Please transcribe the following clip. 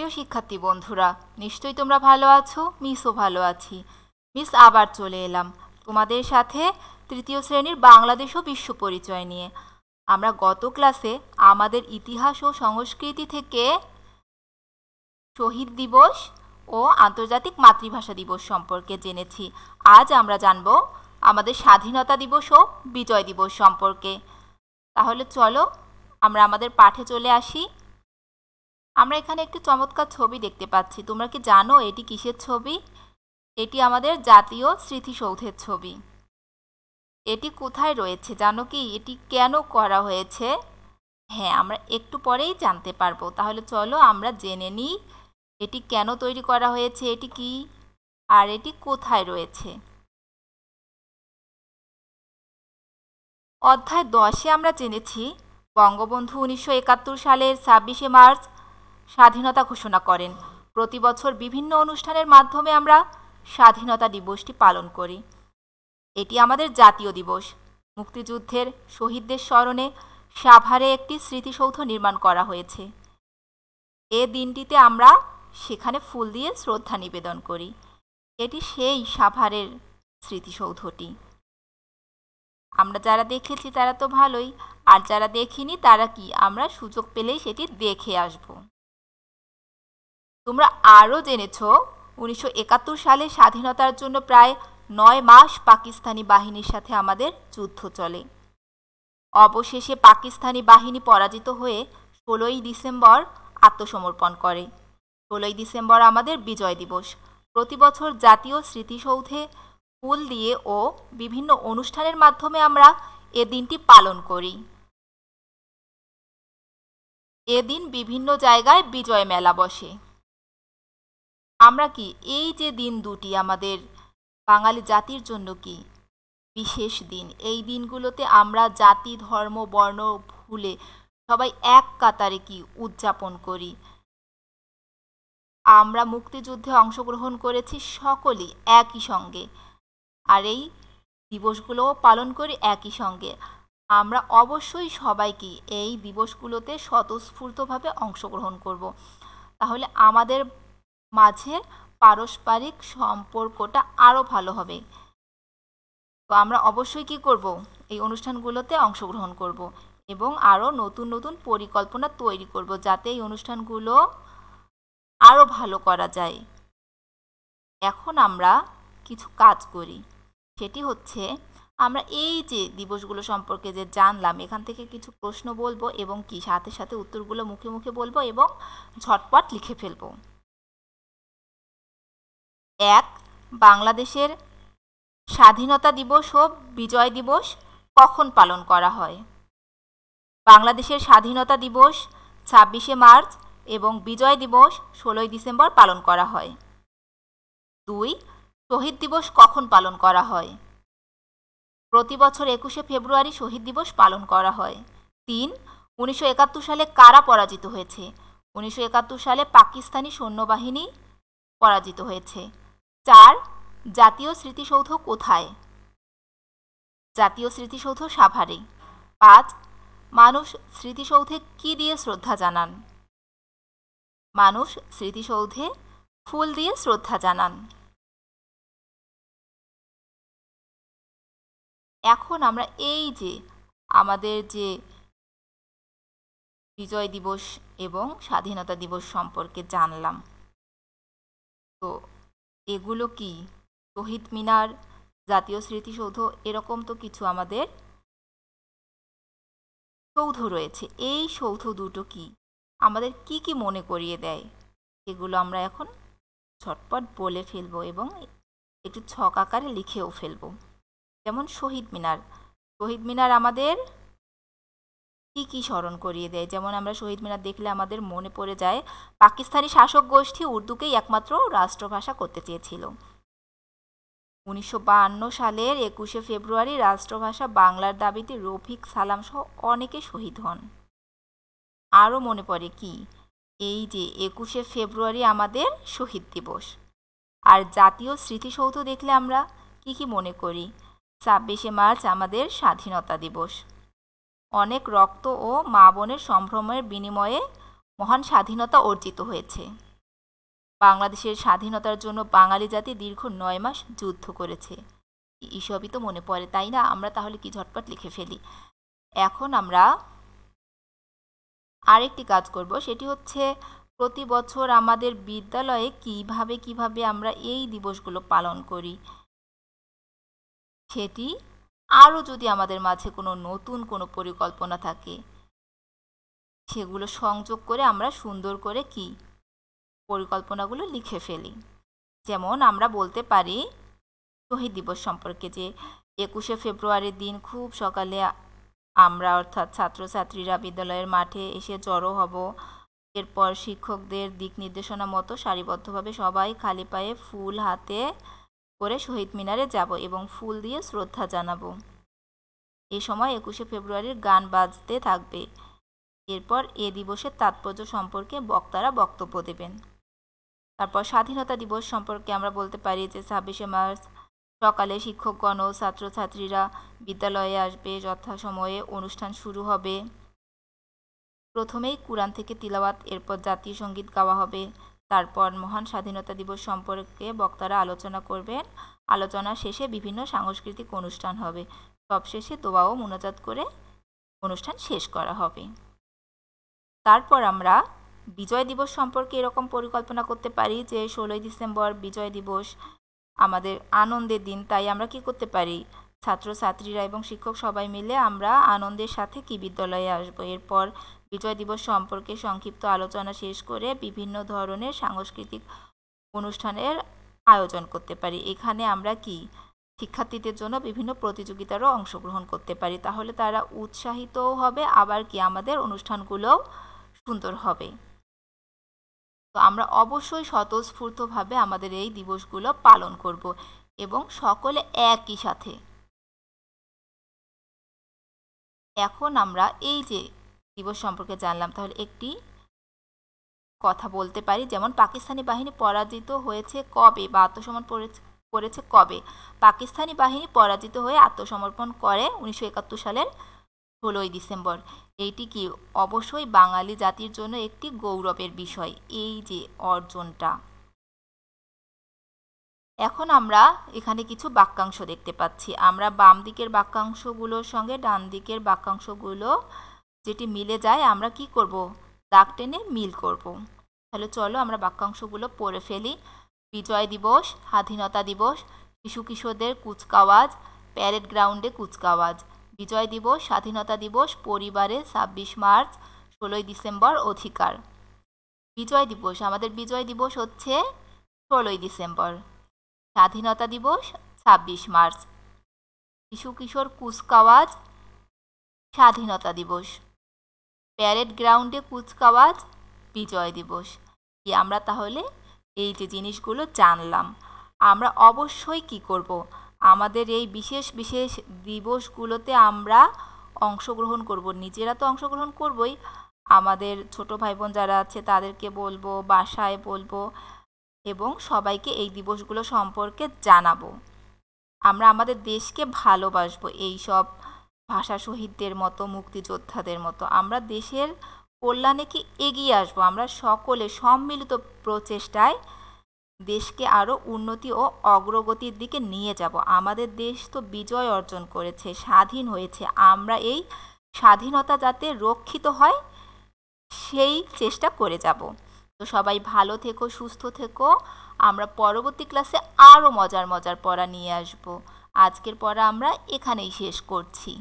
প্রিয় শিক্ষার্থী বন্ধুরা নিশ্চয়ই তোমরা ভালো আছো মিসও ভালো আছি মিস আবার চলে এলাম তোমাদের সাথে তৃতীয় শ্রেণীর বাংলাদেশ ও বিশ্ব পরিচয় নিয়ে আমরা গত ক্লাসে আমাদের ইতিহাস ও সংস্কৃতি থেকে শহীদ দিবস ও আন্তর্জাতিক মাতৃভাষা দিবস সম্পর্কে জেনেছি আজ আমরা জানব আমাদের স্বাধীনতা দিবস ও বিজয় দিবস সম্পর্কে তাহলে চলো আমরা আমাদের পাঠে চলে আসি আমরা এখানে একটি চমৎকার ছবি দেখতে পাচ্ছি তোমরা কি জানো এটি কিসের ছবি এটি আমাদের জাতীয় স্মৃতিসৌধের ছবি এটি কোথায় রয়েছে জানো কি এটি কেন করা হয়েছে হ্যাঁ আমরা একটু পরেই জানতে পারবো তাহলে চলো আমরা জেনে নিই এটি কেন তৈরি করা হয়েছে এটি কি আর এটি কোথায় রয়েছে অধ্যায় দশে আমরা জেনেছি বঙ্গবন্ধু উনিশশো একাত্তর সালের ছাব্বিশে মার্চ স্বাধীনতা ঘোষণা করেন প্রতি বছর বিভিন্ন অনুষ্ঠানের মাধ্যমে আমরা স্বাধীনতা দিবসটি পালন করি এটি আমাদের জাতীয় দিবস মুক্তিযুদ্ধের শহীদদের স্মরণে সাভারে একটি স্মৃতিসৌধ নির্মাণ করা হয়েছে এ দিনটিতে আমরা সেখানে ফুল দিয়ে শ্রদ্ধা নিবেদন করি এটি সেই সাভারের স্মৃতিসৌধটি আমরা যারা দেখেছি তারা তো ভালোই আর যারা দেখিনি তারা কি আমরা সুযোগ পেলেই সেটি দেখে আসবো তোমরা আরও জেনেছ উনিশশো সালে স্বাধীনতার জন্য প্রায় নয় মাস পাকিস্তানি বাহিনীর সাথে আমাদের যুদ্ধ চলে অবশেষে পাকিস্তানি বাহিনী পরাজিত হয়ে ষোলোই ডিসেম্বর আত্মসমর্পণ করে ষোলোই ডিসেম্বর আমাদের বিজয় দিবস প্রতি বছর জাতীয় স্মৃতিসৌধে ফুল দিয়ে ও বিভিন্ন অনুষ্ঠানের মাধ্যমে আমরা এ দিনটি পালন করি এদিন বিভিন্ন জায়গায় বিজয় মেলা বসে আমরা কি এই যে দিন দুটি আমাদের বাঙালি জাতির জন্য কি বিশেষ দিন এই দিনগুলোতে আমরা জাতি ধর্ম বর্ণ ভুলে সবাই এক কাতারে কি উদযাপন করি আমরা মুক্তিযুদ্ধে অংশগ্রহণ করেছি সকলেই একই সঙ্গে আর এই দিবসগুলোও পালন করি একই সঙ্গে আমরা অবশ্যই সবাইকে এই দিবসগুলোতে স্বতঃস্ফূর্তভাবে অংশগ্রহণ করব তাহলে আমাদের মাঝে পারস্পরিক সম্পর্কটা আরও ভালো হবে তো আমরা অবশ্যই কি করব এই অনুষ্ঠানগুলোতে অংশগ্রহণ করব এবং আরও নতুন নতুন পরিকল্পনা তৈরি করব যাতে এই অনুষ্ঠানগুলো আরও ভালো করা যায় এখন আমরা কিছু কাজ করি সেটি হচ্ছে আমরা এই যে দিবসগুলো সম্পর্কে যে জানলাম এখান থেকে কিছু প্রশ্ন বলবো এবং কি সাথে সাথে উত্তরগুলো মুখে মুখে বলবো এবং ঝটপট লিখে ফেলবো এক বাংলাদেশের স্বাধীনতা দিবস ও বিজয় দিবস কখন পালন করা হয় বাংলাদেশের স্বাধীনতা দিবস ছাব্বিশে মার্চ এবং বিজয় দিবস ষোলোই ডিসেম্বর পালন করা হয় দুই শহীদ দিবস কখন পালন করা হয় প্রতি বছর একুশে ফেব্রুয়ারি শহীদ দিবস পালন করা হয় তিন উনিশশো একাত্তর সালে কারা পরাজিত হয়েছে উনিশশো একাত্তর সালে পাকিস্তানি সৈন্যবাহিনী পরাজিত হয়েছে চার জাতীয় স্মৃতিসৌধ কোথায় জাতীয় স্মৃতিসৌধ সাভারে পাঁচ মানুষ স্মৃতিসৌধে কি দিয়ে শ্রদ্ধা জানান মানুষ স্মৃতিসৌধে ফুল দিয়ে শ্রদ্ধা জানান এখন আমরা এই যে আমাদের যে বিজয় দিবস এবং স্বাধীনতা দিবস সম্পর্কে জানলাম তো এগুলো কি শহীদ মিনার জাতীয় স্মৃতিসৌধ এরকম তো কিছু আমাদের সৌধ রয়েছে এই সৌধ দুটো কি আমাদের কি কি মনে করিয়ে দেয় এগুলো আমরা এখন ছটপট বলে ফেলব এবং একটু ছক আকারে লিখেও ফেলব যেমন শহীদ মিনার শহীদ মিনার আমাদের কী কী স্মরণ করিয়ে দেয় যেমন আমরা শহীদ মিনার দেখলে আমাদের মনে পড়ে যায় পাকিস্তানি শাসক গোষ্ঠী উর্দুকেই একমাত্র রাষ্ট্রভাষা করতে চেয়েছিল উনিশশো সালের একুশে ফেব্রুয়ারি রাষ্ট্রভাষা বাংলার দাবিতে রফিক সালাম সহ অনেকে শহীদ হন আরও মনে পড়ে কি এই যে একুশে ফেব্রুয়ারি আমাদের শহীদ দিবস আর জাতীয় স্মৃতিসৌধ দেখলে আমরা কি কি মনে করি ছাব্বিশে মার্চ আমাদের স্বাধীনতা দিবস অনেক রক্ত ও মা বোনের সম্ভ্রমের বিনিময়ে মহান স্বাধীনতা অর্জিত হয়েছে বাংলাদেশের স্বাধীনতার জন্য বাঙালি জাতি দীর্ঘ নয় মাস যুদ্ধ করেছে এইসবই তো মনে পড়ে তাই না আমরা তাহলে কি ঝটপট লিখে ফেলি এখন আমরা আরেকটি কাজ করব সেটি হচ্ছে প্রতি বছর আমাদের বিদ্যালয়ে কিভাবে কিভাবে আমরা এই দিবসগুলো পালন করি সেটি আরও যদি আমাদের মাঝে কোনো নতুন কোনো পরিকল্পনা থাকে সেগুলো সংযোগ করে আমরা সুন্দর করে কি পরিকল্পনাগুলো লিখে ফেলি যেমন আমরা বলতে পারি শহীদ দিবস সম্পর্কে যে একুশে ফেব্রুয়ারির দিন খুব সকালে আমরা অর্থাৎ ছাত্রছাত্রীরা বিদ্যালয়ের মাঠে এসে জড়ো হব এরপর শিক্ষকদের দিক নির্দেশনা মতো সারিবদ্ধভাবে সবাই খালি পায়ে ফুল হাতে করে শহীদ মিনারে যাব এবং ফুল দিয়ে শ্রদ্ধা জানাবো এ সময় একুশে ফেব্রুয়ারির গান বাজতে থাকবে এরপর এ দিবসের তাৎপর্য সম্পর্কে বক্তারা বক্তব্য দেবেন তারপর স্বাধীনতা দিবস সম্পর্কে আমরা বলতে পারি যে ছাব্বিশে মার্চ সকালে শিক্ষকগণ ও ছাত্রছাত্রীরা বিদ্যালয়ে আসবে যথাসময়ে অনুষ্ঠান শুরু হবে প্রথমেই কোরআন থেকে তিলাওয়াত এরপর জাতীয় সঙ্গীত গাওয়া হবে তারপর মহান স্বাধীনতা দিবস সম্পর্কে বক্তারা আলোচনা করবেন আলোচনা শেষে বিভিন্ন সাংস্কৃতিক অনুষ্ঠান হবে সবশেষে দোয়া ও মোনাজাত করে অনুষ্ঠান শেষ করা হবে তারপর আমরা বিজয় দিবস সম্পর্কে এরকম পরিকল্পনা করতে পারি যে ষোলোই ডিসেম্বর বিজয় দিবস আমাদের আনন্দের দিন তাই আমরা কি করতে পারি ছাত্রছাত্রীরা এবং শিক্ষক সবাই মিলে আমরা আনন্দের সাথে কি বিদ্যালয়ে আসব এরপর বিজয় দিবস সম্পর্কে সংক্ষিপ্ত আলোচনা শেষ করে বিভিন্ন ধরনের সাংস্কৃতিক অনুষ্ঠানের আয়োজন করতে পারি এখানে আমরা কি শিক্ষার্থীদের জন্য বিভিন্ন প্রতিযোগিতারও অংশগ্রহণ করতে পারি তাহলে তারা উৎসাহিতও হবে আবার কি আমাদের অনুষ্ঠানগুলোও সুন্দর হবে তো আমরা অবশ্যই স্বতঃস্ফূর্তভাবে আমাদের এই দিবসগুলো পালন করব এবং সকলে একই সাথে এখন আমরা এই যে দিবস সম্পর্কে জানলাম তাহলে একটি কথা বলতে পারি যেমন পাকিস্তানি বাহিনী পরাজিত হয়েছে কবে বা আত্মসমর্পণ করেছে কবে পাকিস্তানি বাহিনী পরাজিত হয়ে আত্মসমর্পণ করে উনিশশো একাত্তর সালের ষোলোই ডিসেম্বর এইটি কি অবশ্যই বাঙালি জাতির জন্য একটি গৌরবের বিষয় এই যে অর্জনটা এখন আমরা এখানে কিছু বাক্যাংশ দেখতে পাচ্ছি আমরা বাম দিকের বাক্যাংশগুলোর সঙ্গে ডান দিকের বাক্যাংশগুলো যেটি মিলে যায় আমরা কি করব দাগ টেনে মিল করব। তাহলে চলো আমরা বাক্যাংশগুলো পড়ে ফেলি বিজয় দিবস স্বাধীনতা দিবস শিশু কিশোরদের কুচকাওয়াজ প্যারেড গ্রাউন্ডে কুচকাওয়াজ বিজয় দিবস স্বাধীনতা দিবস পরিবারে ছাব্বিশ মার্চ ষোলোই ডিসেম্বর অধিকার বিজয় দিবস আমাদের বিজয় দিবস হচ্ছে ষোলোই ডিসেম্বর স্বাধীনতা দিবস ছাব্বিশ মার্চ শিশু কিশোর কুচকাওয়াজ স্বাধীনতা দিবস প্যারেড গ্রাউন্ডে কুচকাওয়াজ বিজয় দিবস কি আমরা তাহলে এই যে জিনিসগুলো জানলাম আমরা অবশ্যই কি করব। আমাদের এই বিশেষ বিশেষ দিবসগুলোতে আমরা অংশগ্রহণ করব নিজেরা তো অংশগ্রহণ করবই আমাদের ছোট ভাই বোন যারা আছে তাদেরকে বলবো বাসায় বলবো এবং সবাইকে এই দিবসগুলো সম্পর্কে জানাবো আমরা আমাদের দেশকে ভালোবাসবো এই সব ভাষা শহীদদের মতো মুক্তিযোদ্ধাদের মতো আমরা দেশের কল্যাণে কি এগিয়ে আসবো আমরা সকলে সম্মিলিত প্রচেষ্টায় দেশকে আরও উন্নতি ও অগ্রগতির দিকে নিয়ে যাব আমাদের দেশ তো বিজয় অর্জন করেছে স্বাধীন হয়েছে আমরা এই স্বাধীনতা যাতে রক্ষিত হয় সেই চেষ্টা করে যাব তো সবাই ভালো থেকো সুস্থ থেকো আমরা পরবর্তী ক্লাসে আরও মজার মজার পড়া নিয়ে আসব আজকের পড়া আমরা এখানেই শেষ করছি